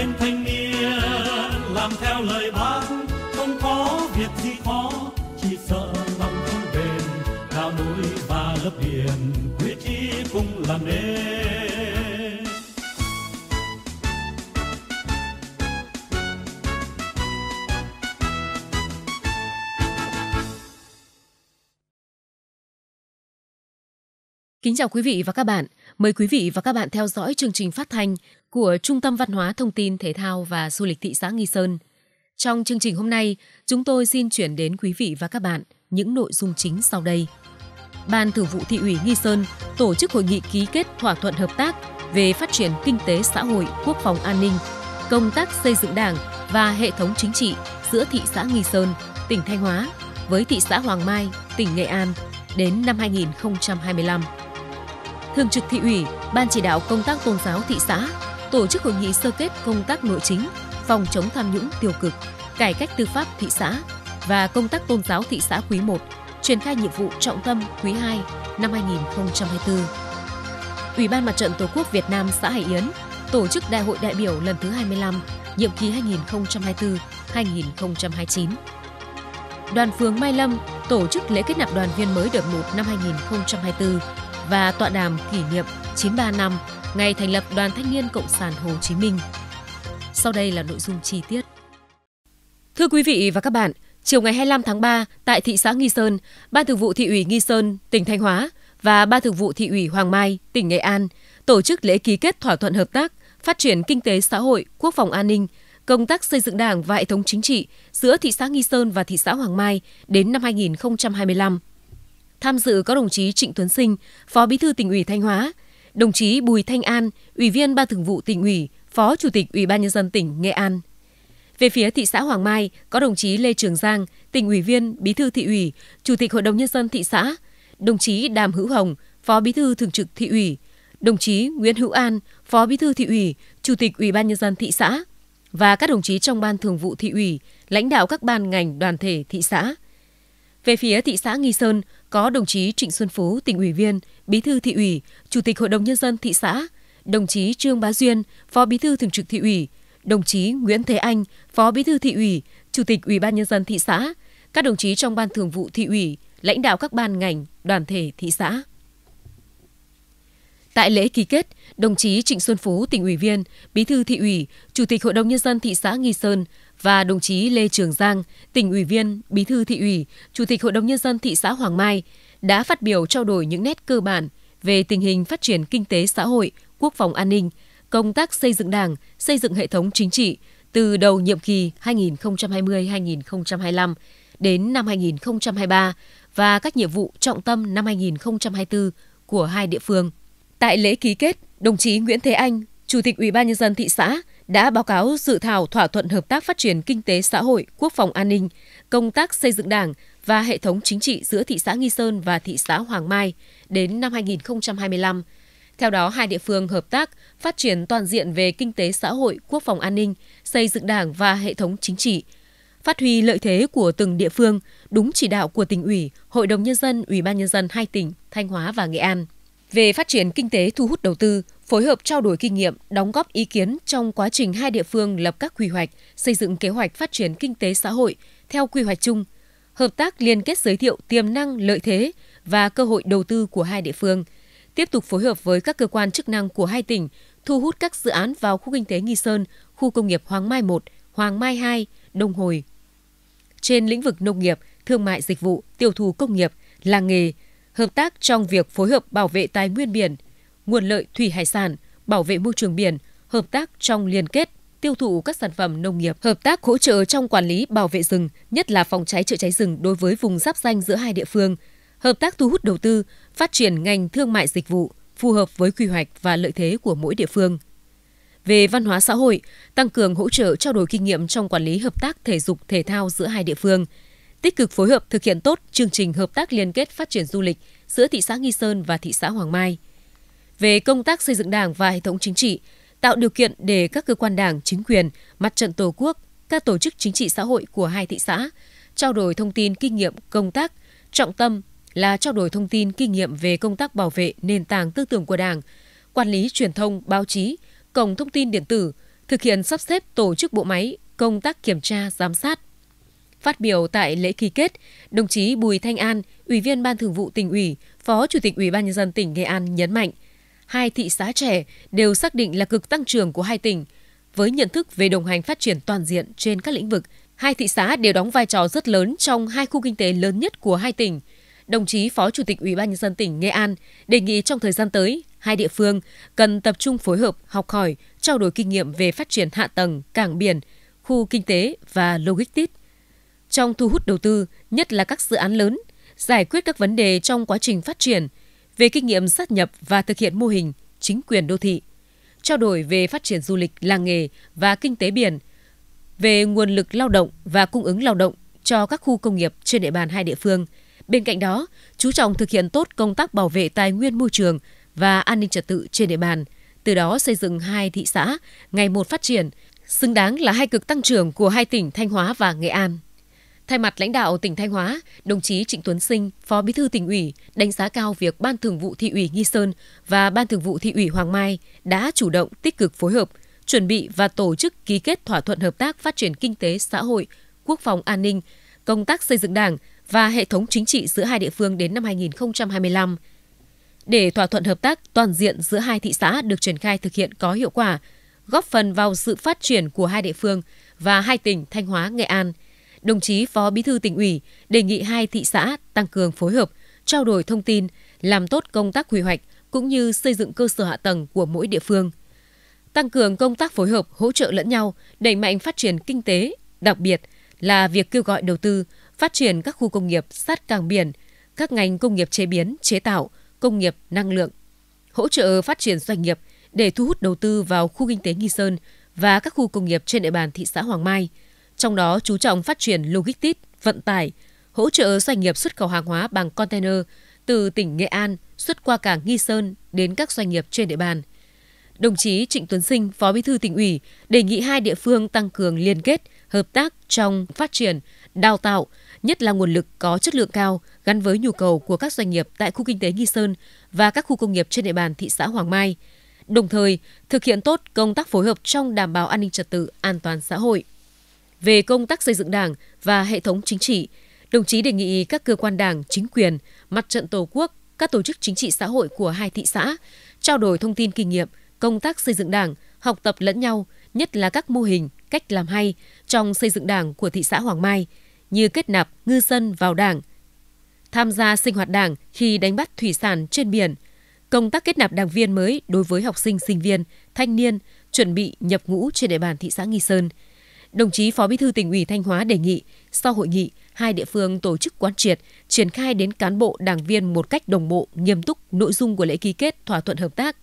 lên thanh niên làm theo lời bác không có việc gì khó chỉ sợ lòng không bền cao núi và lớp biển quyết chí cùng làm nên Kính chào quý vị và các bạn. Mời quý vị và các bạn theo dõi chương trình phát thanh của Trung tâm Văn hóa Thông tin Thể thao và Du lịch thị xã Nghi Sơn. Trong chương trình hôm nay, chúng tôi xin chuyển đến quý vị và các bạn những nội dung chính sau đây. Ban Thường vụ Thị ủy Nghi Sơn tổ chức hội nghị ký kết thỏa thuận hợp tác về phát triển kinh tế xã hội, quốc phòng an ninh, công tác xây dựng Đảng và hệ thống chính trị giữa thị xã Nghi Sơn, tỉnh Thanh Hóa với thị xã Hoàng Mai, tỉnh Nghệ An đến năm 2025. Thường trực thị ủy, Ban chỉ đạo công tác tôn giáo thị xã tổ chức hội nghị sơ kết công tác nội chính, phòng chống tham nhũng tiêu cực, cải cách tư pháp thị xã và công tác tôn giáo thị xã quý 1, triển khai nhiệm vụ trọng tâm quý 2 năm 2024. Ủy ban Mặt trận Tổ quốc Việt Nam xã Hải Yến tổ chức đại hội đại biểu lần thứ 25, nhiệm kỳ 2024-2029. Đoàn phường Mai Lâm tổ chức lễ kết nạp đoàn viên mới đợt 1 năm 2024 và tọa đàm kỷ niệm 93 năm ngày thành lập Đoàn Thanh niên Cộng sản Hồ Chí Minh. Sau đây là nội dung chi tiết. Thưa quý vị và các bạn, chiều ngày 25 tháng 3 tại thị xã Nghi Sơn, Ban Thường vụ Thị ủy Nghi Sơn, tỉnh Thanh Hóa và Ban Thường vụ Thị ủy Hoàng Mai, tỉnh Nghệ An tổ chức lễ ký kết thỏa thuận hợp tác phát triển kinh tế xã hội, quốc phòng an ninh, công tác xây dựng Đảng và hệ thống chính trị giữa thị xã Nghi Sơn và thị xã Hoàng Mai đến năm 2025. Tham dự có đồng chí Trịnh Tuấn Sinh, Phó Bí thư tỉnh ủy Thanh Hóa, đồng chí Bùi Thanh An, Ủy viên Ban Thường vụ tỉnh ủy, Phó Chủ tịch Ủy ban nhân dân tỉnh Nghệ An. Về phía thị xã Hoàng Mai có đồng chí Lê Trường Giang, tỉnh ủy viên, Bí thư thị ủy, Chủ tịch Hội đồng nhân dân thị xã, đồng chí Đàm Hữu Hồng, Phó Bí thư thường trực thị ủy, đồng chí Nguyễn Hữu An, Phó Bí thư thị ủy, Chủ tịch Ủy ban nhân dân thị xã và các đồng chí trong ban thường vụ thị ủy, lãnh đạo các ban ngành đoàn thể thị xã. Về phía thị xã Nghi Sơn, có đồng chí Trịnh Xuân Phú, tỉnh ủy viên, bí thư thị ủy, chủ tịch hội đồng nhân dân thị xã, đồng chí Trương Bá Duyên, phó bí thư thường trực thị ủy, đồng chí Nguyễn Thế Anh, phó bí thư thị ủy, chủ tịch ủy ban nhân dân thị xã, các đồng chí trong ban thường vụ thị ủy, lãnh đạo các ban ngành, đoàn thể thị xã. Tại lễ ký kết, đồng chí Trịnh Xuân Phú, tỉnh ủy viên, bí thư thị ủy, chủ tịch hội đồng nhân dân thị xã Nghi Sơn và đồng chí Lê Trường Giang, tỉnh ủy viên, bí thư thị ủy, chủ tịch Hội đồng Nhân dân thị xã Hoàng Mai đã phát biểu trao đổi những nét cơ bản về tình hình phát triển kinh tế xã hội, quốc phòng an ninh, công tác xây dựng đảng, xây dựng hệ thống chính trị từ đầu nhiệm kỳ 2020-2025 đến năm 2023 và các nhiệm vụ trọng tâm năm 2024 của hai địa phương. Tại lễ ký kết, đồng chí Nguyễn Thế Anh, Chủ tịch Ủy ban nhân dân thị xã đã báo cáo dự thảo thỏa thuận hợp tác phát triển kinh tế xã hội, quốc phòng an ninh, công tác xây dựng Đảng và hệ thống chính trị giữa thị xã Nghi Sơn và thị xã Hoàng Mai đến năm 2025. Theo đó, hai địa phương hợp tác phát triển toàn diện về kinh tế xã hội, quốc phòng an ninh, xây dựng Đảng và hệ thống chính trị, phát huy lợi thế của từng địa phương, đúng chỉ đạo của tỉnh ủy, Hội đồng nhân dân, Ủy ban nhân dân hai tỉnh Thanh Hóa và Nghệ An về phát triển kinh tế thu hút đầu tư, phối hợp trao đổi kinh nghiệm, đóng góp ý kiến trong quá trình hai địa phương lập các quy hoạch, xây dựng kế hoạch phát triển kinh tế xã hội theo quy hoạch chung, hợp tác liên kết giới thiệu tiềm năng, lợi thế và cơ hội đầu tư của hai địa phương, tiếp tục phối hợp với các cơ quan chức năng của hai tỉnh thu hút các dự án vào khu kinh tế Nghi Sơn, khu công nghiệp Hoàng Mai 1, Hoàng Mai 2, Đông Hồi. Trên lĩnh vực nông nghiệp, thương mại dịch vụ, tiêu thụ công nghiệp, làng nghề, hợp tác trong việc phối hợp bảo vệ tài nguyên biển, nguồn lợi thủy hải sản, bảo vệ môi trường biển, hợp tác trong liên kết tiêu thụ các sản phẩm nông nghiệp, hợp tác hỗ trợ trong quản lý bảo vệ rừng, nhất là phòng cháy chữa cháy rừng đối với vùng giáp danh giữa hai địa phương, hợp tác thu hút đầu tư, phát triển ngành thương mại dịch vụ phù hợp với quy hoạch và lợi thế của mỗi địa phương. Về văn hóa xã hội, tăng cường hỗ trợ trao đổi kinh nghiệm trong quản lý hợp tác thể dục thể thao giữa hai địa phương – tích cực phối hợp thực hiện tốt chương trình hợp tác liên kết phát triển du lịch giữa thị xã Nghi Sơn và thị xã Hoàng Mai. Về công tác xây dựng Đảng và hệ thống chính trị, tạo điều kiện để các cơ quan Đảng, chính quyền, mặt trận Tổ quốc, các tổ chức chính trị xã hội của hai thị xã trao đổi thông tin kinh nghiệm công tác, trọng tâm là trao đổi thông tin kinh nghiệm về công tác bảo vệ nền tảng tư tưởng của Đảng, quản lý truyền thông, báo chí, cổng thông tin điện tử, thực hiện sắp xếp tổ chức bộ máy, công tác kiểm tra, giám sát, Phát biểu tại lễ ký kết, đồng chí Bùi Thanh An, Ủy viên Ban Thường vụ tỉnh ủy, Phó Chủ tịch Ủy ban nhân dân tỉnh Nghệ An nhấn mạnh, hai thị xã trẻ đều xác định là cực tăng trưởng của hai tỉnh. Với nhận thức về đồng hành phát triển toàn diện trên các lĩnh vực, hai thị xã đều đóng vai trò rất lớn trong hai khu kinh tế lớn nhất của hai tỉnh. Đồng chí Phó Chủ tịch Ủy ban nhân dân tỉnh Nghệ An đề nghị trong thời gian tới, hai địa phương cần tập trung phối hợp, học hỏi, trao đổi kinh nghiệm về phát triển hạ tầng, cảng biển, khu kinh tế và logistics trong thu hút đầu tư, nhất là các dự án lớn, giải quyết các vấn đề trong quá trình phát triển, về kinh nghiệm sát nhập và thực hiện mô hình chính quyền đô thị, trao đổi về phát triển du lịch, làng nghề và kinh tế biển, về nguồn lực lao động và cung ứng lao động cho các khu công nghiệp trên địa bàn hai địa phương. Bên cạnh đó, chú trọng thực hiện tốt công tác bảo vệ tài nguyên môi trường và an ninh trật tự trên địa bàn, từ đó xây dựng hai thị xã ngày một phát triển, xứng đáng là hai cực tăng trưởng của hai tỉnh Thanh Hóa và Nghệ An. Thay mặt lãnh đạo tỉnh Thanh Hóa, đồng chí Trịnh Tuấn Sinh, Phó Bí thư tỉnh ủy đánh giá cao việc Ban Thường vụ thị ủy Nghi Sơn và Ban Thường vụ thị ủy Hoàng Mai đã chủ động tích cực phối hợp, chuẩn bị và tổ chức ký kết thỏa thuận hợp tác phát triển kinh tế xã hội, quốc phòng an ninh, công tác xây dựng Đảng và hệ thống chính trị giữa hai địa phương đến năm 2025. Để thỏa thuận hợp tác toàn diện giữa hai thị xã được triển khai thực hiện có hiệu quả, góp phần vào sự phát triển của hai địa phương và hai tỉnh Thanh Hóa, Nghệ An – đồng chí Phó Bí thư tỉnh ủy đề nghị hai thị xã tăng cường phối hợp, trao đổi thông tin, làm tốt công tác quy hoạch cũng như xây dựng cơ sở hạ tầng của mỗi địa phương. Tăng cường công tác phối hợp, hỗ trợ lẫn nhau, đẩy mạnh phát triển kinh tế, đặc biệt là việc kêu gọi đầu tư, phát triển các khu công nghiệp sát cảng biển, các ngành công nghiệp chế biến, chế tạo, công nghiệp năng lượng, hỗ trợ phát triển doanh nghiệp để thu hút đầu tư vào khu kinh tế Nghi Sơn và các khu công nghiệp trên địa bàn thị xã Hoàng Mai – trong đó chú trọng phát triển logistics, vận tải, hỗ trợ doanh nghiệp xuất khẩu hàng hóa bằng container từ tỉnh Nghệ An xuất qua cảng Nghi Sơn đến các doanh nghiệp trên địa bàn. Đồng chí Trịnh Tuấn Sinh, Phó Bí thư tỉnh ủy, đề nghị hai địa phương tăng cường liên kết, hợp tác trong phát triển, đào tạo, nhất là nguồn lực có chất lượng cao gắn với nhu cầu của các doanh nghiệp tại khu kinh tế Nghi Sơn và các khu công nghiệp trên địa bàn thị xã Hoàng Mai. Đồng thời, thực hiện tốt công tác phối hợp trong đảm bảo an ninh trật tự, an toàn xã hội về công tác xây dựng Đảng và hệ thống chính trị, đồng chí đề nghị các cơ quan Đảng, chính quyền, mặt trận Tổ quốc, các tổ chức chính trị xã hội của hai thị xã trao đổi thông tin kinh nghiệm, công tác xây dựng Đảng, học tập lẫn nhau, nhất là các mô hình, cách làm hay trong xây dựng Đảng của thị xã Hoàng Mai như kết nạp ngư dân vào Đảng, tham gia sinh hoạt Đảng khi đánh bắt thủy sản trên biển, công tác kết nạp đảng viên mới đối với học sinh sinh viên, thanh niên chuẩn bị nhập ngũ trên địa bàn thị xã Nghi Sơn – Đồng chí Phó Bí thư tỉnh ủy Thanh Hóa đề nghị sau hội nghị, hai địa phương tổ chức quán triệt, triển khai đến cán bộ đảng viên một cách đồng bộ, nghiêm túc nội dung của lễ ký kết thỏa thuận hợp tác,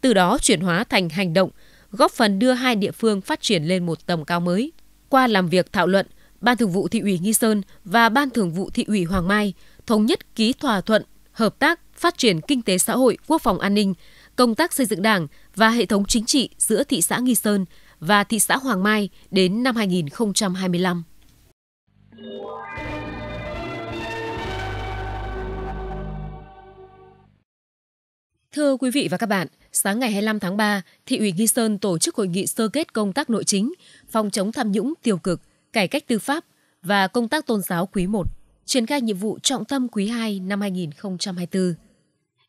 từ đó chuyển hóa thành hành động, góp phần đưa hai địa phương phát triển lên một tầm cao mới. Qua làm việc thảo luận, Ban Thường vụ thị ủy Nghi Sơn và Ban Thường vụ thị ủy Hoàng Mai thống nhất ký thỏa thuận hợp tác phát triển kinh tế xã hội, quốc phòng an ninh, công tác xây dựng Đảng và hệ thống chính trị giữa thị xã Nghi Sơn và thị xã Hoàng Mai đến năm 2025. Thưa quý vị và các bạn, sáng ngày 25 tháng 3, Thị ủy Nghi Sơn tổ chức hội nghị sơ kết công tác nội chính, phòng chống tham nhũng tiêu cực, cải cách tư pháp và công tác tôn giáo quý 1, triển khai nhiệm vụ trọng tâm quý 2 năm 2024.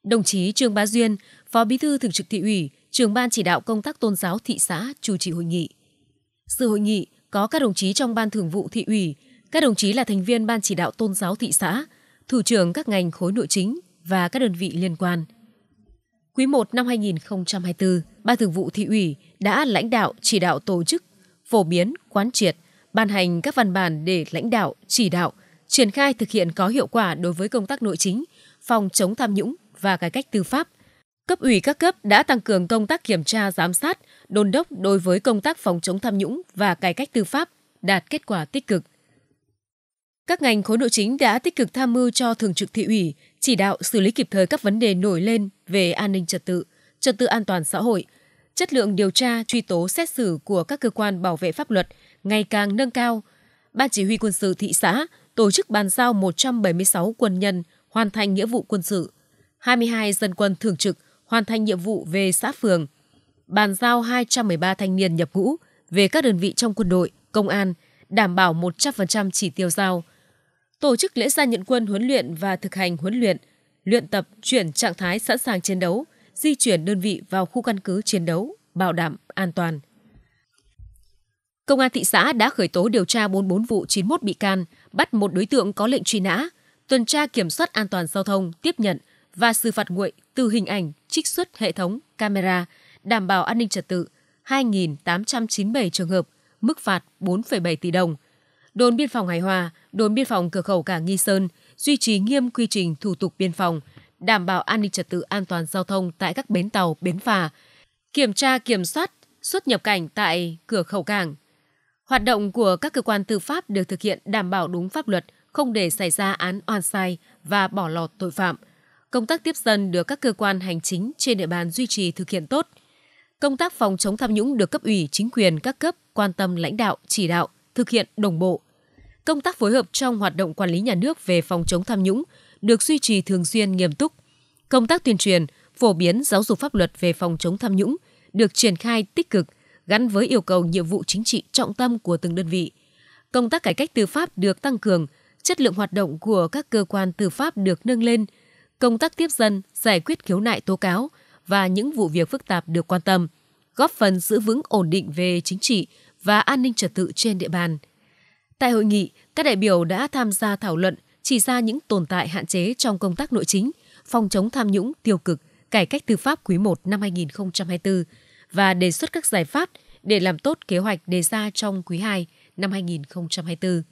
Đồng chí Trương Bá Duyên, Phó Bí thư Thường trực Thị ủy, trưởng ban chỉ đạo công tác tôn giáo thị xã chủ trì hội nghị. Sự hội nghị có các đồng chí trong ban thường vụ thị ủy, các đồng chí là thành viên ban chỉ đạo tôn giáo thị xã, thủ trưởng các ngành khối nội chính và các đơn vị liên quan. Quý 1 năm 2024, Ban Thường vụ Thị ủy đã lãnh đạo chỉ đạo tổ chức, phổ biến, quán triệt, ban hành các văn bản để lãnh đạo, chỉ đạo, triển khai thực hiện có hiệu quả đối với công tác nội chính, phòng chống tham nhũng và cải cách tư pháp – Cấp ủy các cấp đã tăng cường công tác kiểm tra giám sát, đôn đốc đối với công tác phòng chống tham nhũng và cải cách tư pháp đạt kết quả tích cực. Các ngành khối nội chính đã tích cực tham mưu cho Thường trực thị ủy chỉ đạo xử lý kịp thời các vấn đề nổi lên về an ninh trật tự, trật tự an toàn xã hội, chất lượng điều tra, truy tố, xét xử của các cơ quan bảo vệ pháp luật ngày càng nâng cao. Ban chỉ huy quân sự thị xã tổ chức bàn giao 176 quân nhân hoàn thành nghĩa vụ quân sự, 22 dân quân thường trực hoàn thành nhiệm vụ về xã phường, bàn giao 213 thanh niên nhập ngũ về các đơn vị trong quân đội, công an, đảm bảo 100% chỉ tiêu giao. Tổ chức lễ gia nhận quân huấn luyện và thực hành huấn luyện, luyện tập chuyển trạng thái sẵn sàng chiến đấu, di chuyển đơn vị vào khu căn cứ chiến đấu, bảo đảm an toàn. Công an thị xã đã khởi tố điều tra 44 vụ 91 bị can, bắt một đối tượng có lệnh truy nã, tuần tra kiểm soát an toàn giao thông, tiếp nhận và xử phạt nguội từ hình ảnh trích xuất hệ thống camera đảm bảo an ninh trật tự 2.897 trường hợp, mức phạt 4,7 tỷ đồng. Đồn biên phòng Hải Hòa, đồn biên phòng cửa khẩu cảng Nghi Sơn duy trì nghiêm quy trình thủ tục biên phòng, đảm bảo an ninh trật tự an toàn giao thông tại các bến tàu, bến phà, kiểm tra kiểm soát xuất nhập cảnh tại cửa khẩu cảng. Hoạt động của các cơ quan tư pháp được thực hiện đảm bảo đúng pháp luật, không để xảy ra án oan sai và bỏ lọt tội phạm – công tác tiếp dân được các cơ quan hành chính trên địa bàn duy trì thực hiện tốt. Công tác phòng chống tham nhũng được cấp ủy chính quyền các cấp quan tâm lãnh đạo, chỉ đạo, thực hiện đồng bộ. Công tác phối hợp trong hoạt động quản lý nhà nước về phòng chống tham nhũng được duy trì thường xuyên nghiêm túc. Công tác tuyên truyền, phổ biến giáo dục pháp luật về phòng chống tham nhũng được triển khai tích cực gắn với yêu cầu nhiệm vụ chính trị trọng tâm của từng đơn vị. Công tác cải cách tư pháp được tăng cường, chất lượng hoạt động của các cơ quan tư pháp được nâng lên – công tác tiếp dân, giải quyết khiếu nại tố cáo và những vụ việc phức tạp được quan tâm, góp phần giữ vững ổn định về chính trị và an ninh trật tự trên địa bàn. Tại hội nghị, các đại biểu đã tham gia thảo luận chỉ ra những tồn tại hạn chế trong công tác nội chính, phòng chống tham nhũng tiêu cực, cải cách tư pháp quý 1 năm 2024 và đề xuất các giải pháp để làm tốt kế hoạch đề ra trong quý 2 năm 2024.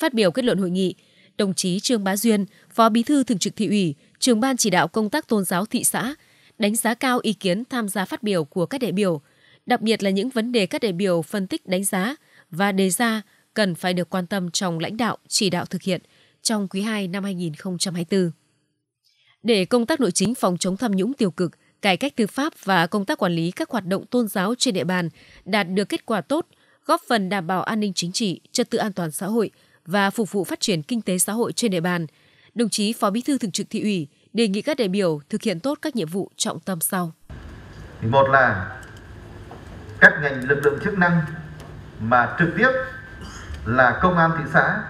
Phát biểu kết luận hội nghị, đồng chí Trương Bá Duyên, Phó Bí thư Thường trực Thị ủy, Trưởng ban chỉ đạo công tác tôn giáo thị xã, đánh giá cao ý kiến tham gia phát biểu của các đại biểu, đặc biệt là những vấn đề các đại biểu phân tích đánh giá và đề ra cần phải được quan tâm trong lãnh đạo chỉ đạo thực hiện trong quý 2 năm 2024. Để công tác nội chính phòng chống tham nhũng tiêu cực, cải cách tư pháp và công tác quản lý các hoạt động tôn giáo trên địa bàn đạt được kết quả tốt, góp phần đảm bảo an ninh chính trị, trật tự an toàn xã hội – và phục vụ phát triển kinh tế xã hội trên địa bàn. Đồng chí Phó Bí thư Thường trực Thị ủy đề nghị các đại biểu thực hiện tốt các nhiệm vụ trọng tâm sau. Một là các ngành lực lượng chức năng mà trực tiếp là công an thị xã,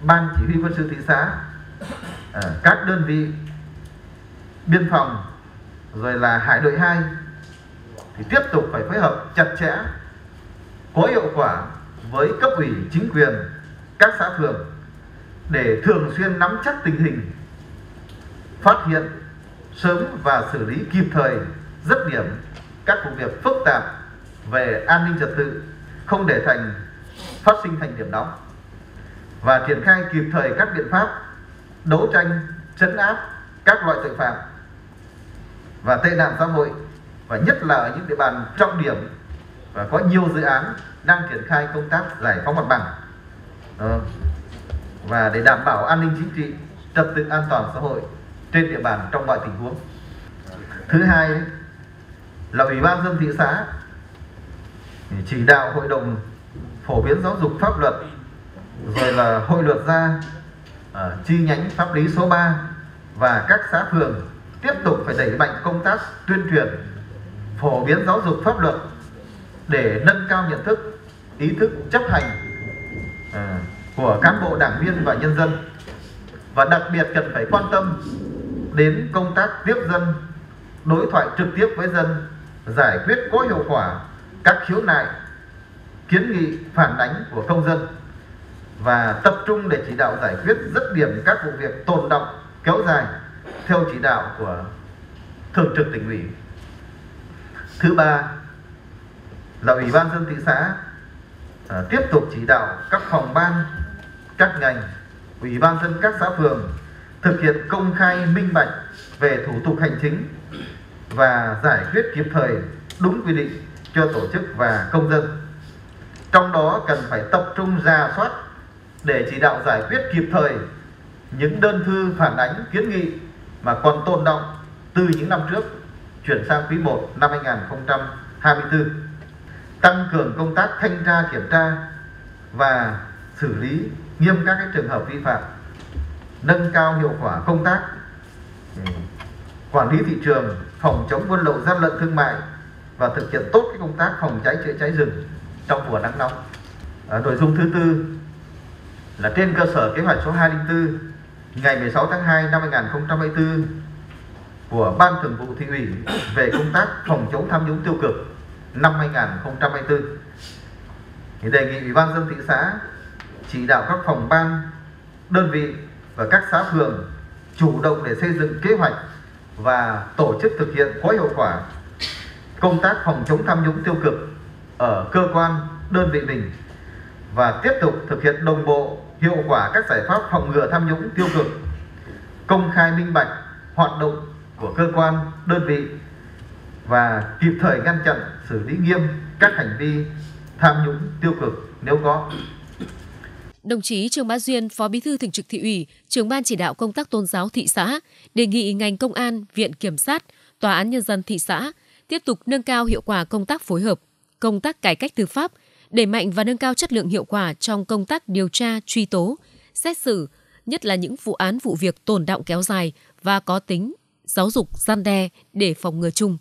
ban chỉ huy quân sự thị xã, ờ, các đơn vị biên phòng rồi là hải đội 2 thì tiếp tục phải phối hợp chặt chẽ có hiệu quả với cấp ủy chính quyền các xã phường để thường xuyên nắm chắc tình hình, phát hiện sớm và xử lý kịp thời rất điểm các vụ việc phức tạp về an ninh trật tự không để thành phát sinh thành điểm nóng và triển khai kịp thời các biện pháp đấu tranh chấn áp các loại tội phạm và tệ nạn xã hội và nhất là ở những địa bàn trọng điểm và có nhiều dự án đang triển khai công tác giải phóng mặt bằng đó. Ờ. và để đảm bảo an ninh chính trị trật tự an toàn xã hội trên địa bàn trong mọi tình huống thứ hai là ủy ban dân thị xã chỉ đạo hội đồng phổ biến giáo dục pháp luật rồi là hội luật gia à, ờ, chi nhánh pháp lý số 3 và các xã phường tiếp tục phải đẩy mạnh công tác tuyên truyền phổ biến giáo dục pháp luật để nâng cao nhận thức ý thức chấp hành À, của cán bộ đảng viên và nhân dân và đặc biệt cần phải quan tâm đến công tác tiếp dân đối thoại trực tiếp với dân giải quyết có hiệu quả các khiếu nại kiến nghị phản ánh của công dân và tập trung để chỉ đạo giải quyết dứt điểm các vụ việc tồn động kéo dài theo chỉ đạo của thường trực tỉnh ủy thứ ba là ủy ban dân thị xã Ờ, tiếp tục chỉ đạo các phòng ban, các ngành, ủy ban dân các xã phường thực hiện công khai minh bạch về thủ tục hành chính và giải quyết kịp thời đúng quy định cho tổ chức và công dân. Trong đó cần phải tập trung ra soát để chỉ đạo giải quyết kịp thời những đơn thư phản ánh kiến nghị mà còn tồn động từ những năm trước chuyển sang quý 1 năm 2024 tăng cường công tác thanh tra kiểm tra và xử lý nghiêm các cái trường hợp vi phạm nâng cao hiệu quả công tác ừ, quản lý thị trường phòng chống buôn lậu gian lận thương mại và thực hiện tốt cái công tác phòng cháy chữa cháy rừng trong mùa nắng nóng à, nội dung thứ tư là trên cơ sở kế hoạch số 204 ngày 16 tháng 2 năm 2024 của Ban Thường vụ Thị ủy về công tác phòng chống tham nhũng tiêu cực năm 2024 thì đề nghị ủy ban dân thị xã chỉ đạo các phòng ban đơn vị và các xã phường chủ động để xây dựng kế hoạch và tổ chức thực hiện có hiệu quả công tác phòng chống tham nhũng tiêu cực ở cơ quan đơn vị mình và tiếp tục thực hiện đồng bộ hiệu quả các giải pháp phòng ngừa tham nhũng tiêu cực công khai minh bạch hoạt động của cơ quan đơn vị và kịp thời ngăn chặn xử lý nghiêm các hành vi tham nhũng tiêu cực nếu có. Đồng chí Trương Bá Duyên, Phó Bí thư Thường trực Thị ủy, trưởng ban chỉ đạo công tác tôn giáo thị xã, đề nghị ngành công an, viện kiểm sát, tòa án nhân dân thị xã tiếp tục nâng cao hiệu quả công tác phối hợp, công tác cải cách tư pháp, đẩy mạnh và nâng cao chất lượng hiệu quả trong công tác điều tra, truy tố, xét xử, nhất là những vụ án vụ việc tồn động kéo dài và có tính giáo dục gian đe để phòng ngừa chung.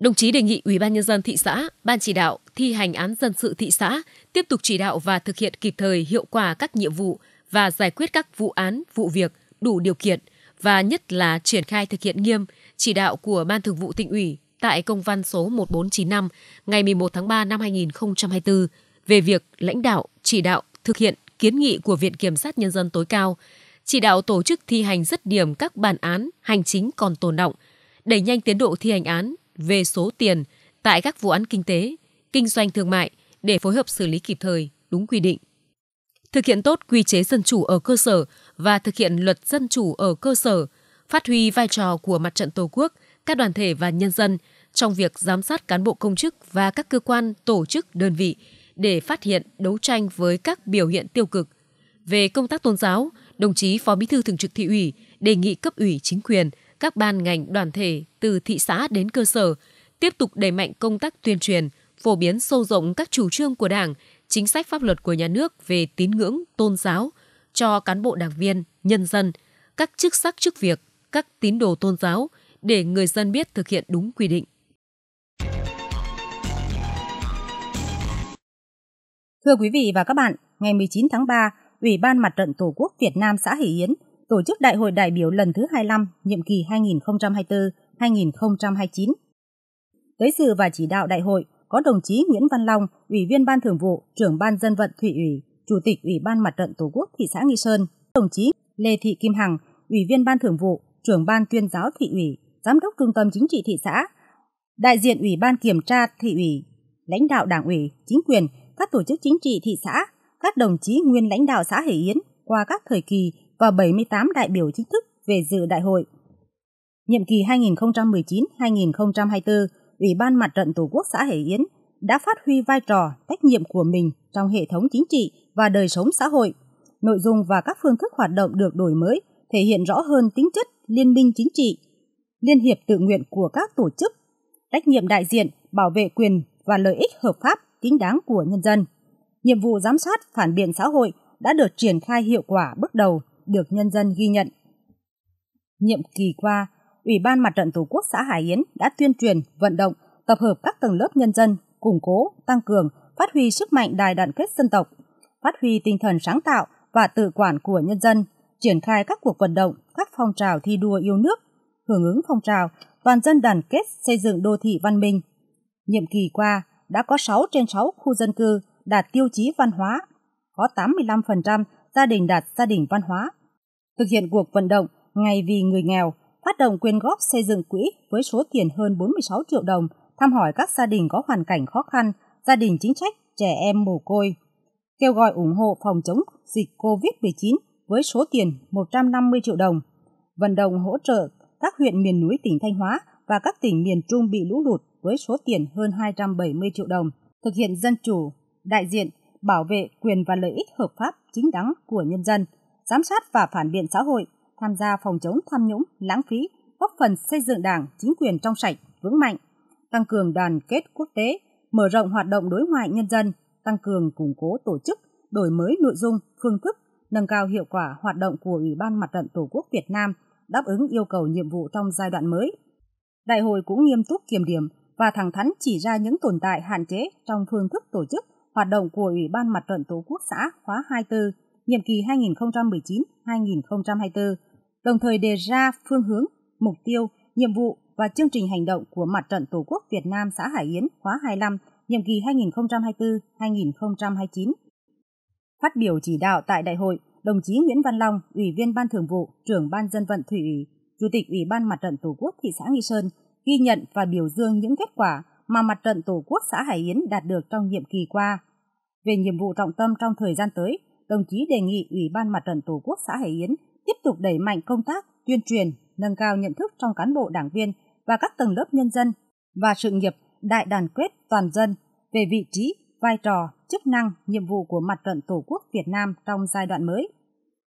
Đồng chí đề nghị Ủy ban nhân dân thị xã, Ban chỉ đạo thi hành án dân sự thị xã tiếp tục chỉ đạo và thực hiện kịp thời hiệu quả các nhiệm vụ và giải quyết các vụ án, vụ việc đủ điều kiện và nhất là triển khai thực hiện nghiêm chỉ đạo của Ban Thường vụ Tỉnh ủy tại công văn số 1495 ngày 11 tháng 3 năm 2024 về việc lãnh đạo, chỉ đạo, thực hiện kiến nghị của Viện Kiểm sát Nhân dân tối cao, chỉ đạo tổ chức thi hành dứt điểm các bản án hành chính còn tồn động, đẩy nhanh tiến độ thi hành án về số tiền tại các vụ án kinh tế, kinh doanh thương mại để phối hợp xử lý kịp thời, đúng quy định. Thực hiện tốt quy chế dân chủ ở cơ sở và thực hiện luật dân chủ ở cơ sở, phát huy vai trò của mặt trận Tổ quốc, các đoàn thể và nhân dân trong việc giám sát cán bộ công chức và các cơ quan, tổ chức, đơn vị để phát hiện, đấu tranh với các biểu hiện tiêu cực. Về công tác tôn giáo, đồng chí Phó Bí thư Thường trực Thị ủy đề nghị cấp ủy chính quyền – các ban ngành đoàn thể từ thị xã đến cơ sở tiếp tục đẩy mạnh công tác tuyên truyền, phổ biến sâu rộng các chủ trương của Đảng, chính sách pháp luật của nhà nước về tín ngưỡng, tôn giáo cho cán bộ đảng viên, nhân dân, các chức sắc chức việc, các tín đồ tôn giáo để người dân biết thực hiện đúng quy định. Thưa quý vị và các bạn, ngày 19 tháng 3, Ủy ban Mặt trận Tổ quốc Việt Nam xã Hỷ Yến tổ chức Đại hội đại biểu lần thứ 25, nhiệm kỳ 2024-2029. Tới sự và chỉ đạo đại hội có đồng chí Nguyễn Văn Long, Ủy viên Ban Thường vụ, Trưởng Ban Dân vận Thủy ủy, Chủ tịch Ủy ban Mặt trận Tổ quốc thị xã Nghi Sơn, đồng chí Lê Thị Kim Hằng, Ủy viên Ban Thường vụ, Trưởng Ban Tuyên giáo Thị ủy, Giám đốc Trung tâm Chính trị thị xã, đại diện Ủy ban Kiểm tra Thị ủy, lãnh đạo Đảng ủy, chính quyền, các tổ chức chính trị thị xã, các đồng chí nguyên lãnh đạo xã Hỷ Yến qua các thời kỳ và 78 đại biểu chính thức về dự đại hội. Nhiệm kỳ 2019-2024, Ủy ban Mặt trận Tổ quốc xã Hải Yến đã phát huy vai trò, trách nhiệm của mình trong hệ thống chính trị và đời sống xã hội. Nội dung và các phương thức hoạt động được đổi mới, thể hiện rõ hơn tính chất liên minh chính trị, liên hiệp tự nguyện của các tổ chức, trách nhiệm đại diện bảo vệ quyền và lợi ích hợp pháp chính đáng của nhân dân. Nhiệm vụ giám sát phản biện xã hội đã được triển khai hiệu quả bước đầu được nhân dân ghi nhận. Nhiệm kỳ qua, Ủy ban Mặt trận Tổ quốc xã Hải Yến đã tuyên truyền, vận động, tập hợp các tầng lớp nhân dân, củng cố, tăng cường, phát huy sức mạnh đài đoàn kết dân tộc, phát huy tinh thần sáng tạo và tự quản của nhân dân, triển khai các cuộc vận động, các phong trào thi đua yêu nước, hưởng ứng phong trào toàn dân đoàn kết xây dựng đô thị văn minh. Nhiệm kỳ qua đã có 6 trên 6 khu dân cư đạt tiêu chí văn hóa, có 85% gia đình đạt gia đình văn hóa, thực hiện cuộc vận động Ngày vì người nghèo, phát động quyên góp xây dựng quỹ với số tiền hơn 46 triệu đồng thăm hỏi các gia đình có hoàn cảnh khó khăn, gia đình chính sách, trẻ em mồ côi. Kêu gọi ủng hộ phòng chống dịch COVID-19 với số tiền 150 triệu đồng. Vận động hỗ trợ các huyện miền núi tỉnh Thanh Hóa và các tỉnh miền Trung bị lũ lụt với số tiền hơn 270 triệu đồng. Thực hiện dân chủ, đại diện bảo vệ quyền và lợi ích hợp pháp chính đáng của nhân dân, giám sát và phản biện xã hội, tham gia phòng chống tham nhũng, lãng phí, góp phần xây dựng Đảng, chính quyền trong sạch, vững mạnh, tăng cường đoàn kết quốc tế, mở rộng hoạt động đối ngoại nhân dân, tăng cường củng cố tổ chức, đổi mới nội dung, phương thức, nâng cao hiệu quả hoạt động của Ủy ban Mặt trận Tổ quốc Việt Nam, đáp ứng yêu cầu nhiệm vụ trong giai đoạn mới. Đại hội cũng nghiêm túc kiểm điểm và thẳng thắn chỉ ra những tồn tại hạn chế trong phương thức tổ chức hoạt động của Ủy ban Mặt trận Tổ quốc xã khóa 24, nhiệm kỳ 2019-2024, đồng thời đề ra phương hướng, mục tiêu, nhiệm vụ và chương trình hành động của Mặt trận Tổ quốc Việt Nam xã Hải Yến khóa 25, nhiệm kỳ 2024-2029. Phát biểu chỉ đạo tại đại hội, đồng chí Nguyễn Văn Long, Ủy viên Ban Thường vụ, trưởng Ban Dân vận Thủy Chủ tịch Ủy ban Mặt trận Tổ quốc thị xã Nghi Sơn, ghi nhận và biểu dương những kết quả, mà mặt trận Tổ quốc xã Hải Yến đạt được trong nhiệm kỳ qua. Về nhiệm vụ trọng tâm trong thời gian tới, đồng chí đề nghị Ủy ban Mặt trận Tổ quốc xã Hải Yến tiếp tục đẩy mạnh công tác tuyên truyền, nâng cao nhận thức trong cán bộ đảng viên và các tầng lớp nhân dân và sự nghiệp đại đoàn kết toàn dân về vị trí, vai trò, chức năng, nhiệm vụ của Mặt trận Tổ quốc Việt Nam trong giai đoạn mới.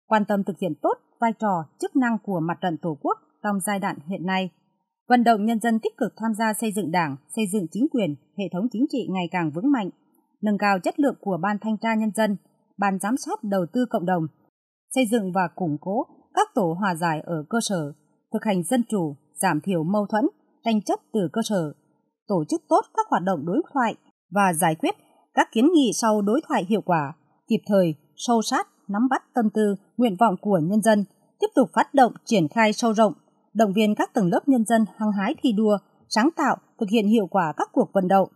Quan tâm thực hiện tốt vai trò, chức năng của Mặt trận Tổ quốc trong giai đoạn hiện nay vận động nhân dân tích cực tham gia xây dựng đảng, xây dựng chính quyền, hệ thống chính trị ngày càng vững mạnh, nâng cao chất lượng của Ban Thanh tra Nhân dân, Ban Giám sát Đầu tư Cộng đồng, xây dựng và củng cố các tổ hòa giải ở cơ sở, thực hành dân chủ, giảm thiểu mâu thuẫn, tranh chấp từ cơ sở, tổ chức tốt các hoạt động đối thoại và giải quyết các kiến nghị sau đối thoại hiệu quả, kịp thời, sâu sát, nắm bắt tâm tư, nguyện vọng của nhân dân, tiếp tục phát động triển khai sâu rộng động viên các tầng lớp nhân dân hăng hái thi đua, sáng tạo, thực hiện hiệu quả các cuộc vận động,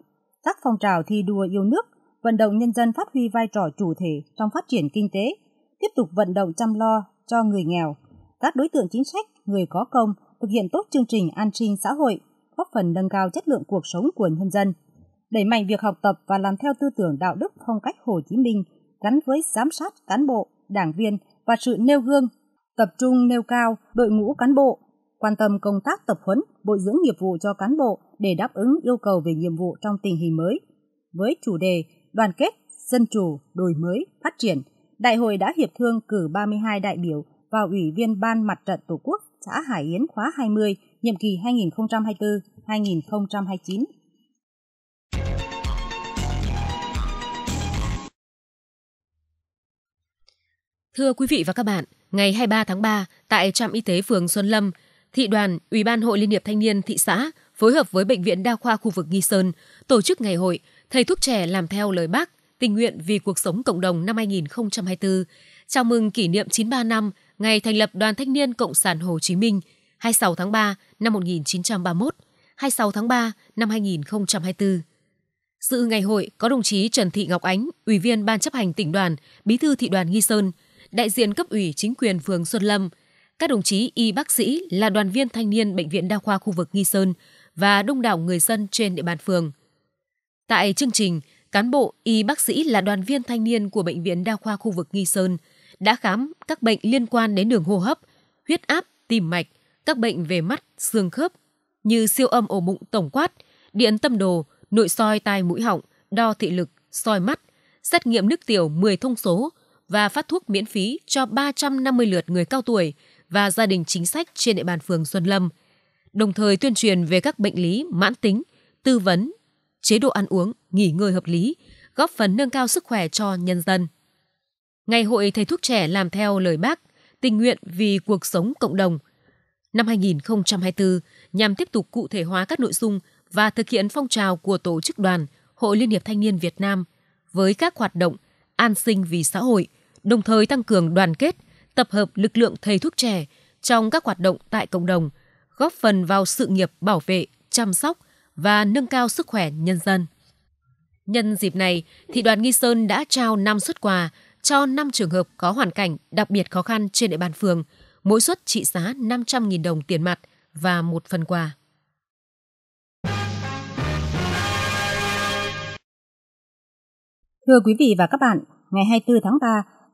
các phong trào thi đua yêu nước, vận động nhân dân phát huy vai trò chủ thể trong phát triển kinh tế, tiếp tục vận động chăm lo cho người nghèo, các đối tượng chính sách, người có công thực hiện tốt chương trình an sinh xã hội, góp phần nâng cao chất lượng cuộc sống của nhân dân, đẩy mạnh việc học tập và làm theo tư tưởng đạo đức phong cách Hồ Chí Minh gắn với giám sát cán bộ, đảng viên và sự nêu gương, tập trung nêu cao đội ngũ cán bộ, quan tâm công tác tập huấn, bồi dưỡng nghiệp vụ cho cán bộ để đáp ứng yêu cầu về nhiệm vụ trong tình hình mới. Với chủ đề Đoàn kết, dân chủ, đổi mới, phát triển, đại hội đã hiệp thương cử 32 đại biểu vào ủy viên ban mặt trận Tổ quốc xã Hải Yến khóa 20, nhiệm kỳ 2024-2029. Thưa quý vị và các bạn, ngày 23 tháng 3, tại trạm y tế phường Xuân Lâm, thị đoàn, Ủy ban Hội Liên hiệp Thanh niên thị xã phối hợp với Bệnh viện Đa khoa khu vực Nghi Sơn tổ chức ngày hội Thầy thuốc trẻ làm theo lời bác, tình nguyện vì cuộc sống cộng đồng năm 2024, chào mừng kỷ niệm 93 năm ngày thành lập Đoàn Thanh niên Cộng sản Hồ Chí Minh 26 tháng 3 năm 1931, 26 tháng 3 năm 2024. Dự ngày hội có đồng chí Trần Thị Ngọc Ánh, Ủy viên Ban chấp hành tỉnh đoàn, Bí thư thị đoàn Nghi Sơn, đại diện cấp ủy chính quyền phường Xuân Lâm – các đồng chí y bác sĩ là đoàn viên thanh niên Bệnh viện Đa khoa khu vực Nghi Sơn và đông đảo người dân trên địa bàn phường. Tại chương trình, cán bộ y bác sĩ là đoàn viên thanh niên của Bệnh viện Đa khoa khu vực Nghi Sơn đã khám các bệnh liên quan đến đường hô hấp, huyết áp, tim mạch, các bệnh về mắt, xương khớp như siêu âm ổ bụng tổng quát, điện tâm đồ, nội soi tai mũi họng, đo thị lực, soi mắt, xét nghiệm nước tiểu 10 thông số và phát thuốc miễn phí cho 350 lượt người cao tuổi, và gia đình chính sách trên địa bàn phường Xuân Lâm, đồng thời tuyên truyền về các bệnh lý mãn tính, tư vấn, chế độ ăn uống, nghỉ ngơi hợp lý, góp phần nâng cao sức khỏe cho nhân dân. Ngày hội thầy thuốc trẻ làm theo lời bác, tình nguyện vì cuộc sống cộng đồng. Năm 2024 nhằm tiếp tục cụ thể hóa các nội dung và thực hiện phong trào của tổ chức đoàn Hội Liên hiệp Thanh niên Việt Nam với các hoạt động an sinh vì xã hội, đồng thời tăng cường đoàn kết, tập hợp lực lượng thầy thuốc trẻ trong các hoạt động tại cộng đồng, góp phần vào sự nghiệp bảo vệ, chăm sóc và nâng cao sức khỏe nhân dân. Nhân dịp này, Thị đoàn Nghi Sơn đã trao 5 xuất quà cho 5 trường hợp có hoàn cảnh đặc biệt khó khăn trên địa bàn phường, mỗi suất trị giá 500.000 đồng tiền mặt và một phần quà. Thưa quý vị và các bạn, ngày 24 tháng 3,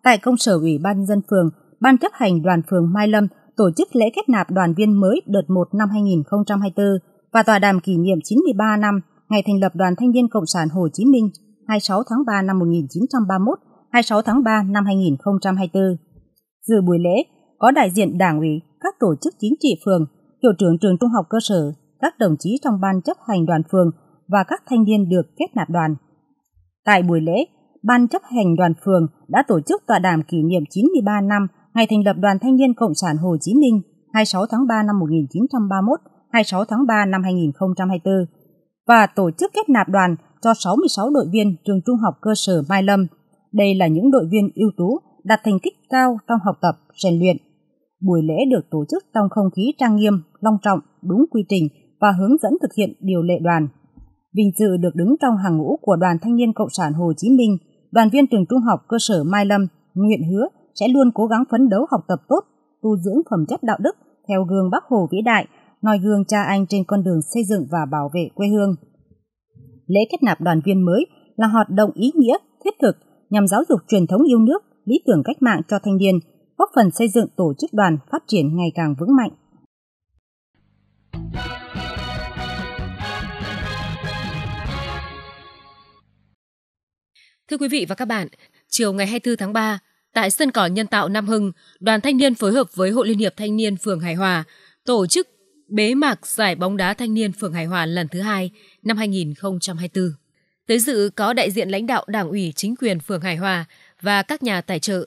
tại công sở Ủy ban dân phường Ban chấp hành đoàn phường Mai Lâm tổ chức lễ kết nạp đoàn viên mới đợt 1 năm 2024 và tọa đàm kỷ niệm 93 năm ngày thành lập Đoàn Thanh niên Cộng sản Hồ Chí Minh 26 tháng 3 năm 1931, 26 tháng 3 năm 2024. Dự buổi lễ có đại diện đảng ủy, các tổ chức chính trị phường, hiệu trưởng trường trung học cơ sở, các đồng chí trong ban chấp hành đoàn phường và các thanh niên được kết nạp đoàn. Tại buổi lễ, ban chấp hành đoàn phường đã tổ chức tọa đàm kỷ niệm 93 năm ngày thành lập Đoàn Thanh niên Cộng sản Hồ Chí Minh 26 tháng 3 năm 1931, 26 tháng 3 năm 2024 và tổ chức kết nạp đoàn cho 66 đội viên trường trung học cơ sở Mai Lâm. Đây là những đội viên ưu tú, đạt thành tích cao trong học tập, rèn luyện. Buổi lễ được tổ chức trong không khí trang nghiêm, long trọng, đúng quy trình và hướng dẫn thực hiện điều lệ đoàn. Vinh dự được đứng trong hàng ngũ của Đoàn Thanh niên Cộng sản Hồ Chí Minh, đoàn viên trường trung học cơ sở Mai Lâm, nguyện hứa sẽ luôn cố gắng phấn đấu học tập tốt, tu dưỡng phẩm chất đạo đức theo gương Bác Hồ vĩ đại, noi gương cha anh trên con đường xây dựng và bảo vệ quê hương. Lễ kết nạp đoàn viên mới là hoạt động ý nghĩa, thiết thực nhằm giáo dục truyền thống yêu nước, lý tưởng cách mạng cho thanh niên, góp phần xây dựng tổ chức đoàn phát triển ngày càng vững mạnh. Thưa quý vị và các bạn, chiều ngày 24 tháng 3, Tại sân cỏ nhân tạo Nam Hưng, đoàn thanh niên phối hợp với Hội Liên hiệp Thanh niên phường Hải Hòa tổ chức bế mạc giải bóng đá thanh niên phường Hải Hòa lần thứ hai năm 2024. Tới dự có đại diện lãnh đạo Đảng ủy chính quyền phường Hải Hòa và các nhà tài trợ.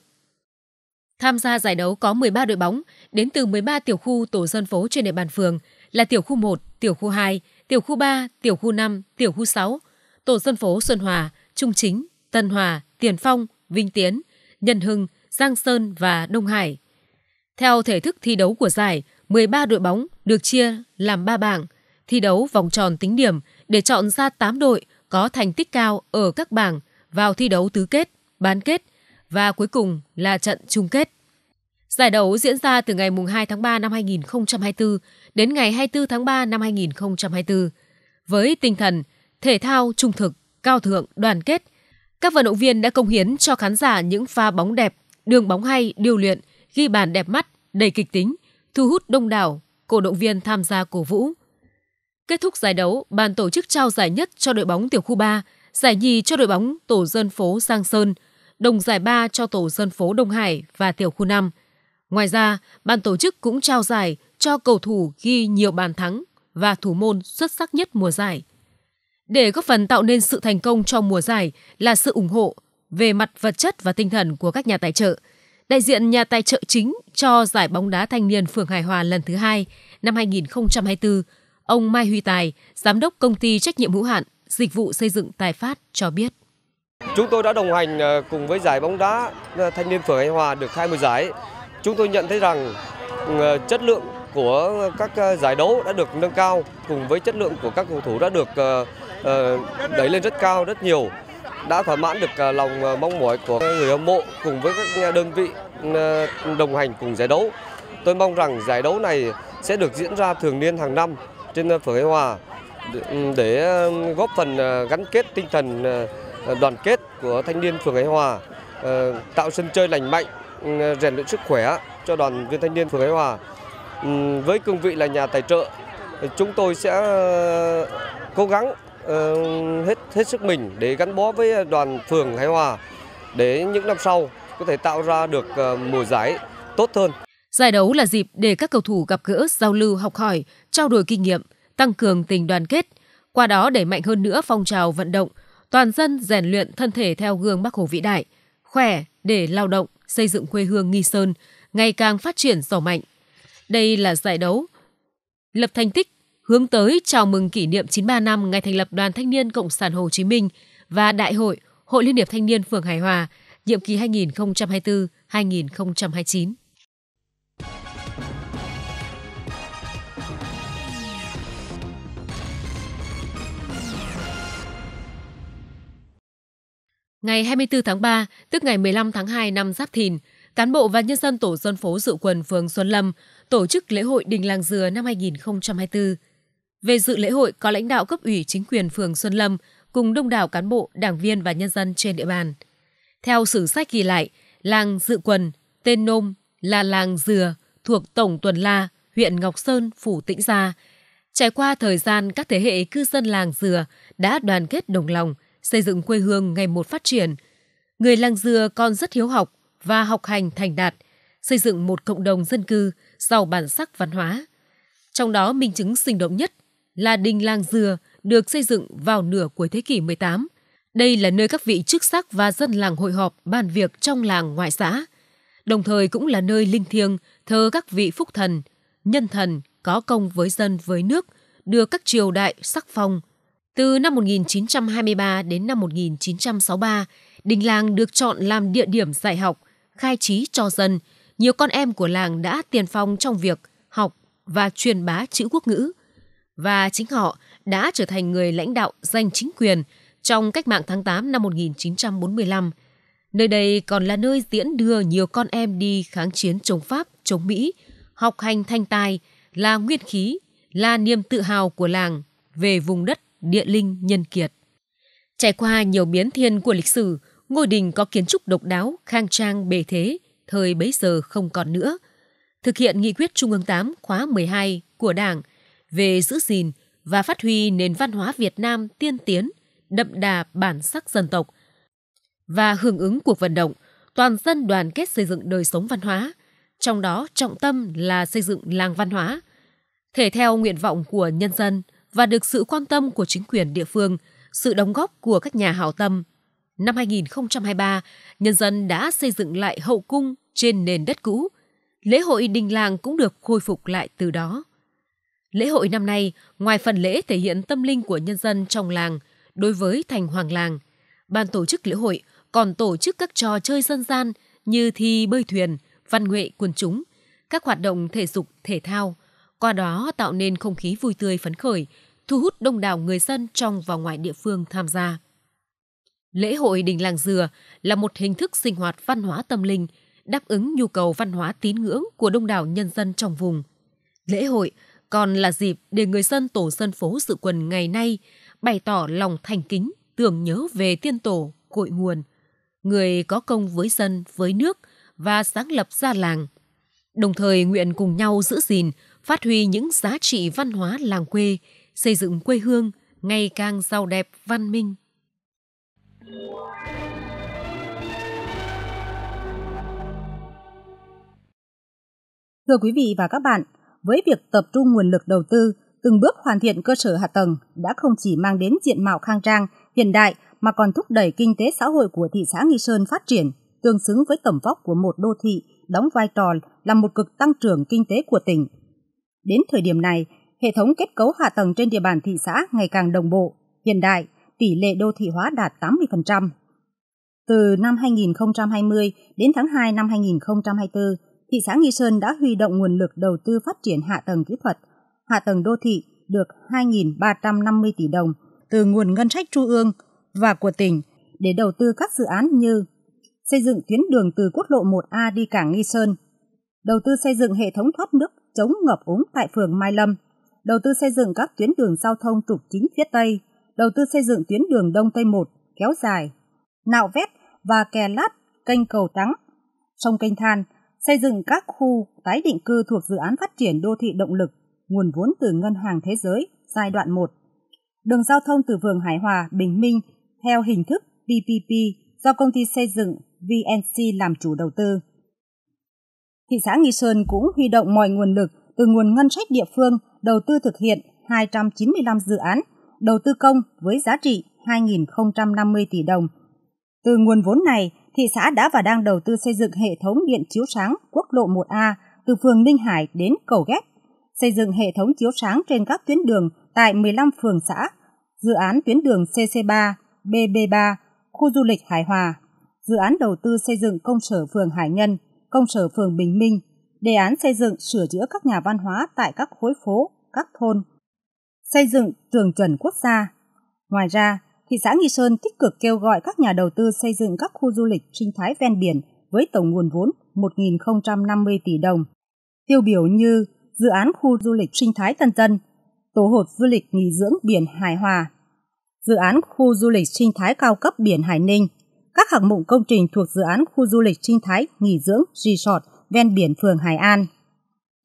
Tham gia giải đấu có 13 đội bóng đến từ 13 tiểu khu tổ dân phố trên địa bàn phường là tiểu khu 1, tiểu khu 2, tiểu khu 3, tiểu khu 5, tiểu khu 6, tổ dân phố Xuân Hòa, Trung Chính, Tân Hòa, Tiền Phong, Vinh Tiến, Nhân Hưng, Giang Sơn và Đông Hải. Theo thể thức thi đấu của giải, 13 đội bóng được chia làm 3 bảng, thi đấu vòng tròn tính điểm để chọn ra 8 đội có thành tích cao ở các bảng vào thi đấu tứ kết, bán kết và cuối cùng là trận chung kết. Giải đấu diễn ra từ ngày 2 tháng 3 năm 2024 đến ngày 24 tháng 3 năm 2024 với tinh thần thể thao trung thực, cao thượng, đoàn kết các vận động viên đã công hiến cho khán giả những pha bóng đẹp, đường bóng hay, điều luyện, ghi bàn đẹp mắt, đầy kịch tính, thu hút đông đảo cổ động viên tham gia cổ vũ. Kết thúc giải đấu, ban tổ chức trao giải nhất cho đội bóng tiểu khu 3, giải nhì cho đội bóng tổ dân phố Giang Sơn, đồng giải 3 cho tổ dân phố Đông Hải và tiểu khu 5. Ngoài ra, ban tổ chức cũng trao giải cho cầu thủ ghi nhiều bàn thắng và thủ môn xuất sắc nhất mùa giải để góp phần tạo nên sự thành công trong mùa giải là sự ủng hộ về mặt vật chất và tinh thần của các nhà tài trợ. Đại diện nhà tài trợ chính cho giải bóng đá thanh niên phường Hải Hòa lần thứ hai năm 2024, ông Mai Huy Tài, giám đốc công ty trách nhiệm hữu hạn dịch vụ xây dựng Tài Phát cho biết. Chúng tôi đã đồng hành ờ, cùng với giải bóng đá ờ, thanh niên phường Hải Hòa được 20 giải. Chúng tôi nhận thấy rằng ờ, chất lượng của các giải đấu đã được nâng cao cùng với chất lượng của các cầu thủ đã được Ờ, đẩy lên rất cao rất nhiều đã thỏa mãn được ờ, lòng ờ, mong mỏi của người hâm mộ cùng với các đơn vị đồng hành cùng giải đấu. Tôi mong rằng giải đấu này sẽ được diễn ra thường niên hàng năm trên phường Hải Hòa để ừ, góp phần gắn kết tinh thần đoàn kết của thanh niên phường Hải Hòa, tạo sân chơi lành mạnh, ừ, rèn luyện sức khỏe cho đoàn viên thanh niên phường Hải Hòa. Ừ, với cương vị là nhà tài trợ, chúng tôi sẽ cố gắng Ờ, hết hết sức mình để gắn bó với đoàn phường Thái Hòa để những năm sau có thể tạo ra được ờ, mùa giải tốt hơn. Giải đấu là dịp để các cầu thủ gặp gỡ, giao lưu, học hỏi, trao đổi kinh nghiệm, tăng cường tình đoàn kết, qua đó đẩy mạnh hơn nữa phong trào vận động, toàn dân rèn luyện thân thể theo gương Bác Hồ vĩ đại, khỏe để lao động, xây dựng quê hương Nghi Sơn ngày càng phát triển giàu mạnh. Đây là giải đấu lập thành tích hướng tới chào mừng kỷ niệm 93 năm ngày thành lập Đoàn Thanh niên Cộng sản Hồ Chí Minh và Đại hội Hội Liên hiệp Thanh niên phường Hải Hòa, nhiệm kỳ 2024-2029. Ngày 24 tháng 3, tức ngày 15 tháng 2 năm Giáp Thìn, cán bộ và nhân dân tổ dân phố Dự Quần phường Xuân Lâm tổ chức lễ hội Đình Làng Dừa năm 2024. Về dự lễ hội có lãnh đạo cấp ủy chính quyền phường Xuân Lâm cùng đông đảo cán bộ, đảng viên và nhân dân trên địa bàn. Theo sử sách ghi lại, làng Dự Quần, tên Nôm là làng Dừa thuộc Tổng Tuần La, huyện Ngọc Sơn, Phủ Tĩnh Gia. Trải qua thời gian, các thế hệ cư dân làng Dừa đã đoàn kết đồng lòng, xây dựng quê hương ngày một phát triển. Người làng Dừa còn rất hiếu học và học hành thành đạt, xây dựng một cộng đồng dân cư giàu bản sắc văn hóa. Trong đó minh chứng sinh động nhất là đình làng Dừa được xây dựng vào nửa cuối thế kỷ 18. Đây là nơi các vị chức sắc và dân làng hội họp bàn việc trong làng ngoại xã, đồng thời cũng là nơi linh thiêng thờ các vị phúc thần, nhân thần có công với dân với nước, được các triều đại sắc phong. Từ năm 1923 đến năm 1963, đình làng được chọn làm địa điểm dạy học, khai trí cho dân. Nhiều con em của làng đã tiền phong trong việc học và truyền bá chữ quốc ngữ, và chính họ đã trở thành người lãnh đạo giành chính quyền trong cách mạng tháng 8 năm 1945. Nơi đây còn là nơi diễn đưa nhiều con em đi kháng chiến chống Pháp, chống Mỹ, học hành thanh tài, là nguyên khí, là niềm tự hào của làng về vùng đất địa linh nhân kiệt. Trải qua nhiều biến thiên của lịch sử, ngôi đình có kiến trúc độc đáo, khang trang bề thế, thời bấy giờ không còn nữa. Thực hiện nghị quyết Trung ương 8 khóa 12 của Đảng về giữ gìn và phát huy nền văn hóa Việt Nam tiên tiến, đậm đà bản sắc dân tộc và hưởng ứng cuộc vận động toàn dân đoàn kết xây dựng đời sống văn hóa, trong đó trọng tâm là xây dựng làng văn hóa. Thể theo nguyện vọng của nhân dân và được sự quan tâm của chính quyền địa phương, sự đóng góp của các nhà hảo tâm, năm 2023, nhân dân đã xây dựng lại hậu cung trên nền đất cũ. Lễ hội đình làng cũng được khôi phục lại từ đó. Lễ hội năm nay, ngoài phần lễ thể hiện tâm linh của nhân dân trong làng đối với thành hoàng làng, ban tổ chức lễ hội còn tổ chức các trò chơi dân gian như thi bơi thuyền, văn nghệ quần chúng, các hoạt động thể dục, thể thao, qua đó tạo nên không khí vui tươi phấn khởi, thu hút đông đảo người dân trong và ngoài địa phương tham gia. Lễ hội đình làng dừa là một hình thức sinh hoạt văn hóa tâm linh, đáp ứng nhu cầu văn hóa tín ngưỡng của đông đảo nhân dân trong vùng. Lễ hội còn là dịp để người dân tổ dân phố sự quần ngày nay bày tỏ lòng thành kính, tưởng nhớ về tiên tổ, cội nguồn, người có công với dân, với nước và sáng lập ra làng. Đồng thời nguyện cùng nhau giữ gìn, phát huy những giá trị văn hóa làng quê, xây dựng quê hương ngày càng giàu đẹp văn minh. Thưa quý vị và các bạn, với việc tập trung nguồn lực đầu tư, từng bước hoàn thiện cơ sở hạ tầng đã không chỉ mang đến diện mạo khang trang, hiện đại mà còn thúc đẩy kinh tế xã hội của thị xã Nghi Sơn phát triển, tương xứng với tầm vóc của một đô thị, đóng vai trò là một cực tăng trưởng kinh tế của tỉnh. Đến thời điểm này, hệ thống kết cấu hạ tầng trên địa bàn thị xã ngày càng đồng bộ, hiện đại, tỷ lệ đô thị hóa đạt 80%. Từ năm 2020 đến tháng 2 năm 2024, thị xã Nghi Sơn đã huy động nguồn lực đầu tư phát triển hạ tầng kỹ thuật, hạ tầng đô thị được 2.350 tỷ đồng từ nguồn ngân sách trung ương và của tỉnh để đầu tư các dự án như xây dựng tuyến đường từ quốc lộ 1A đi cảng Nghi Sơn, đầu tư xây dựng hệ thống thoát nước chống ngập úng tại phường Mai Lâm, đầu tư xây dựng các tuyến đường giao thông trục chính phía Tây, đầu tư xây dựng tuyến đường Đông Tây 1 kéo dài, nạo vét và kè lát kênh cầu trắng, sông kênh Than, xây dựng các khu tái định cư thuộc dự án phát triển đô thị động lực, nguồn vốn từ Ngân hàng Thế giới, giai đoạn 1. Đường giao thông từ Vườn Hải Hòa, Bình Minh theo hình thức PPP do công ty xây dựng VNC làm chủ đầu tư. Thị xã Nghi Sơn cũng huy động mọi nguồn lực từ nguồn ngân sách địa phương đầu tư thực hiện 295 dự án, đầu tư công với giá trị 2.050 tỷ đồng. Từ nguồn vốn này, thị xã đã và đang đầu tư xây dựng hệ thống điện chiếu sáng quốc lộ 1A từ phường Ninh Hải đến Cầu ghép xây dựng hệ thống chiếu sáng trên các tuyến đường tại 15 phường xã, dự án tuyến đường CC3, BB3, khu du lịch Hải Hòa, dự án đầu tư xây dựng công sở phường Hải Nhân, công sở phường Bình Minh, đề án xây dựng sửa chữa các nhà văn hóa tại các khối phố, các thôn, xây dựng trường chuẩn quốc gia. Ngoài ra, thị xã Nghi Sơn tích cực kêu gọi các nhà đầu tư xây dựng các khu du lịch sinh thái ven biển với tổng nguồn vốn 1.050 tỷ đồng. Tiêu biểu như dự án khu du lịch sinh thái Tân Tân, tổ hợp du lịch nghỉ dưỡng biển Hải Hòa, dự án khu du lịch sinh thái cao cấp biển Hải Ninh, các hạng mục công trình thuộc dự án khu du lịch sinh thái nghỉ dưỡng resort ven biển phường Hải An.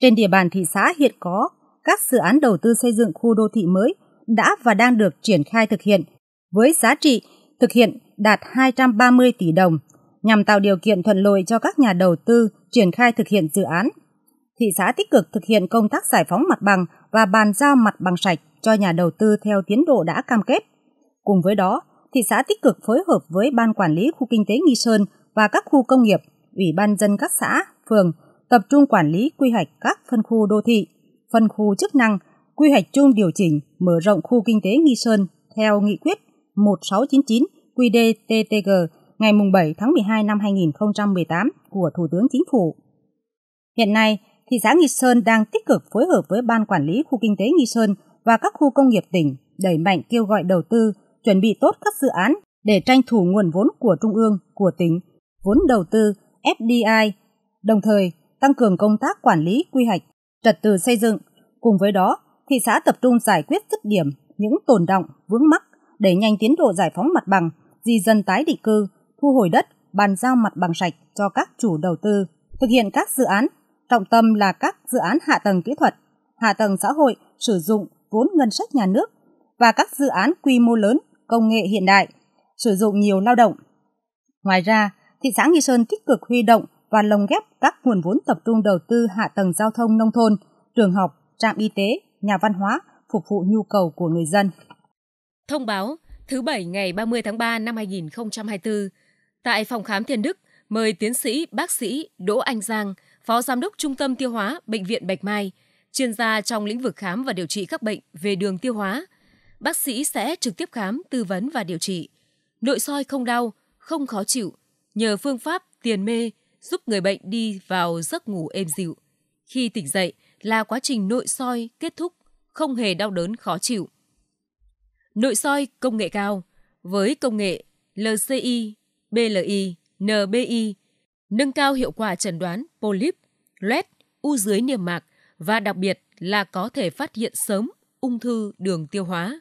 Trên địa bàn thị xã hiện có các dự án đầu tư xây dựng khu đô thị mới đã và đang được triển khai thực hiện – với giá trị thực hiện đạt 230 tỷ đồng nhằm tạo điều kiện thuận lợi cho các nhà đầu tư triển khai thực hiện dự án. Thị xã tích cực thực hiện công tác giải phóng mặt bằng và bàn giao mặt bằng sạch cho nhà đầu tư theo tiến độ đã cam kết. Cùng với đó, thị xã tích cực phối hợp với Ban Quản lý Khu Kinh tế Nghi Sơn và các khu công nghiệp, Ủy ban dân các xã, phường tập trung quản lý quy hoạch các phân khu đô thị, phân khu chức năng, quy hoạch chung điều chỉnh mở rộng khu kinh tế Nghi Sơn theo nghị quyết 1699 QĐ-TTG ngày 7 tháng 12 năm 2018 của Thủ tướng Chính phủ. Hiện nay, thị xã Nghi Sơn đang tích cực phối hợp với Ban Quản lý Khu Kinh tế Nghi Sơn và các khu công nghiệp tỉnh đẩy mạnh kêu gọi đầu tư, chuẩn bị tốt các dự án để tranh thủ nguồn vốn của Trung ương, của tỉnh, vốn đầu tư, FDI, đồng thời tăng cường công tác quản lý quy hoạch, trật tự xây dựng. Cùng với đó, thị xã tập trung giải quyết dứt điểm những tồn động, vướng mắc đẩy nhanh tiến độ giải phóng mặt bằng, di dân tái định cư, thu hồi đất, bàn giao mặt bằng sạch cho các chủ đầu tư, thực hiện các dự án, trọng tâm là các dự án hạ tầng kỹ thuật, hạ tầng xã hội sử dụng vốn ngân sách nhà nước và các dự án quy mô lớn, công nghệ hiện đại, sử dụng nhiều lao động. Ngoài ra, thị xã Nghi Sơn tích cực huy động và lồng ghép các nguồn vốn tập trung đầu tư hạ tầng giao thông nông thôn, trường học, trạm y tế, nhà văn hóa phục vụ nhu cầu của người dân. Thông báo thứ Bảy ngày 30 tháng 3 năm 2024, tại phòng khám Thiên Đức mời tiến sĩ bác sĩ Đỗ Anh Giang, Phó Giám đốc Trung tâm Tiêu hóa Bệnh viện Bạch Mai, chuyên gia trong lĩnh vực khám và điều trị các bệnh về đường tiêu hóa. Bác sĩ sẽ trực tiếp khám, tư vấn và điều trị. Nội soi không đau, không khó chịu, nhờ phương pháp tiền mê giúp người bệnh đi vào giấc ngủ êm dịu. Khi tỉnh dậy là quá trình nội soi kết thúc, không hề đau đớn khó chịu nội soi công nghệ cao với công nghệ LCI, BLI, NBI, nâng cao hiệu quả chẩn đoán polyp, loét, u dưới niêm mạc và đặc biệt là có thể phát hiện sớm ung thư đường tiêu hóa.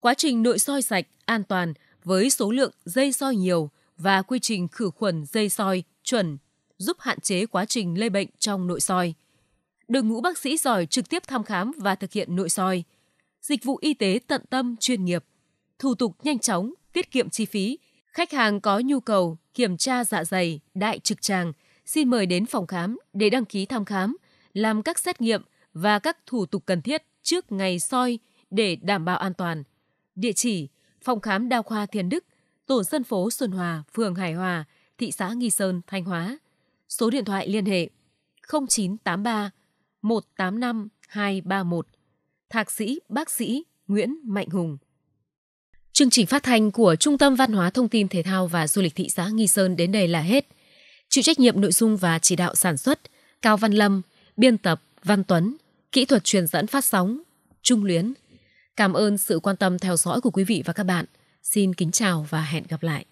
Quá trình nội soi sạch, an toàn với số lượng dây soi nhiều và quy trình khử khuẩn dây soi chuẩn giúp hạn chế quá trình lây bệnh trong nội soi. Đội ngũ bác sĩ giỏi trực tiếp thăm khám và thực hiện nội soi – dịch vụ y tế tận tâm chuyên nghiệp, thủ tục nhanh chóng, tiết kiệm chi phí. Khách hàng có nhu cầu kiểm tra dạ dày, đại trực tràng, xin mời đến phòng khám để đăng ký thăm khám, làm các xét nghiệm và các thủ tục cần thiết trước ngày soi để đảm bảo an toàn. Địa chỉ: Phòng khám Đa khoa Thiên Đức, tổ dân phố Xuân Hòa, phường Hải Hòa, thị xã Nghi Sơn, Thanh Hóa. Số điện thoại liên hệ: 0983 185 231 Thạc sĩ, bác sĩ Nguyễn Mạnh Hùng. Chương trình phát thanh của Trung tâm Văn hóa Thông tin Thể thao và Du lịch thị xã Nghi Sơn đến đây là hết. Chịu trách nhiệm nội dung và chỉ đạo sản xuất Cao Văn Lâm, biên tập Văn Tuấn, kỹ thuật truyền dẫn phát sóng Trung Luyến. Cảm ơn sự quan tâm theo dõi của quý vị và các bạn. Xin kính chào và hẹn gặp lại.